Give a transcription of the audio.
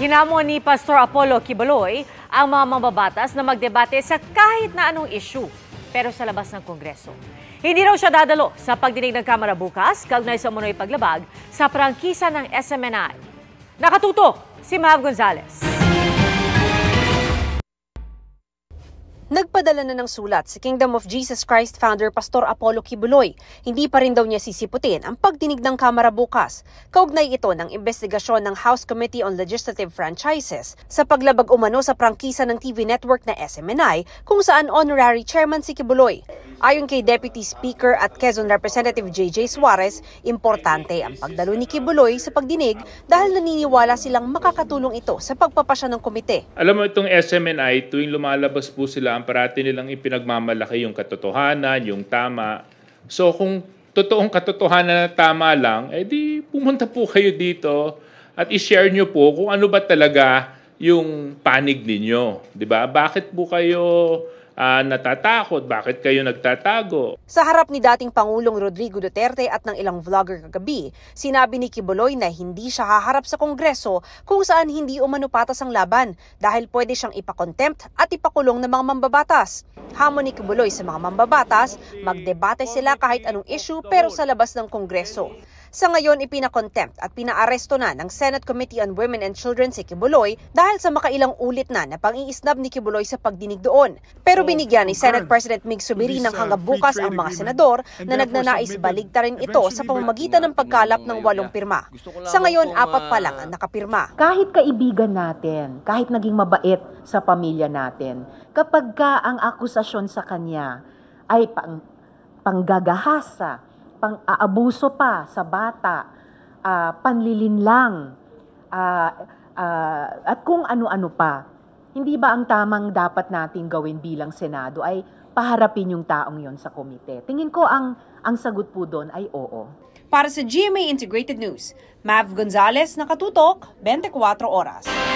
Hinamo ni Pastor Apollo Kibaloy ang mga mababatas na magdebate sa kahit na anong issue pero sa labas ng Kongreso. Hindi raw siya dadalo sa pagdinig ng Kamara bukas kaugnay sa umunoy paglabag sa prangkisa ng SMNI. Nakatutok si Mav Gonzalez. Nagpadala na ng sulat si Kingdom of Jesus Christ founder Pastor Apollo Kibuloy. Hindi pa rin daw niya sisiputin ang pagdinig ng kamera bukas. Kaugnay ito ng investigasyon ng House Committee on Legislative Franchises sa paglabag umano sa prangkisa ng TV network na SMNI kung saan honorary chairman si Kibuloy. Ayon kay Deputy Speaker at Quezon Representative JJ Suarez, importante ang pagdalo ni Kibuloy sa pagdinig dahil naniniwala silang makakatulong ito sa pagpapasya ng komite. Alam mo itong SMNI, tuwing lumalabas po sila lang, parati nilang ipinagmamalaki yung katotohanan, yung tama. So kung totoong katotohanan na tama lang, eh pumunta po kayo dito at i-share nyo po kung ano ba talaga yung panig ninyo. 'di ba? Bakit po kayo uh, natatakot, bakit kayo nagtatago. Sa harap ni dating Pangulong Rodrigo Duterte at ng ilang vlogger kagabi, sinabi ni Kibuloy na hindi siya haharap sa Kongreso kung saan hindi umano ang laban dahil pwede siyang ipakontempt at ipakulong ng mga mambabatas. Hamon ni Kibuloy sa mga mambabatas, magdebate sila kahit anong issue pero sa labas ng Kongreso. Sa ngayon, ipinakontempt at pinaaresto na ng Senate Committee on Women and Children si Kibuloy dahil sa makailang ulit na na pang-iisnab ni Kibuloy sa pagdinig doon. Pero oh, binigyan ni Senate President Mig Subiri ng uh, hanggang bukas ang mga senador na nagnanais baligtarin ito sa pamamagitan ng pagkalap ng walong pirma. Sa ngayon, apat pa lang uh, ang nakapirma. Kahit kaibigan natin, kahit naging mabait sa pamilya natin, kapag ka ang akusasyon sa kanya ay pang, panggagahasa pang-aabuso ah, pa sa bata, uh, panlilinlang, uh, uh, at kung ano-ano pa. Hindi ba ang tamang dapat nating gawin bilang Senado ay paharapin yung taong yon sa komite? Tingin ko ang, ang sagot po doon ay oo. Para sa GMA Integrated News, Mav Gonzalez, Nakatutok, 24 Oras.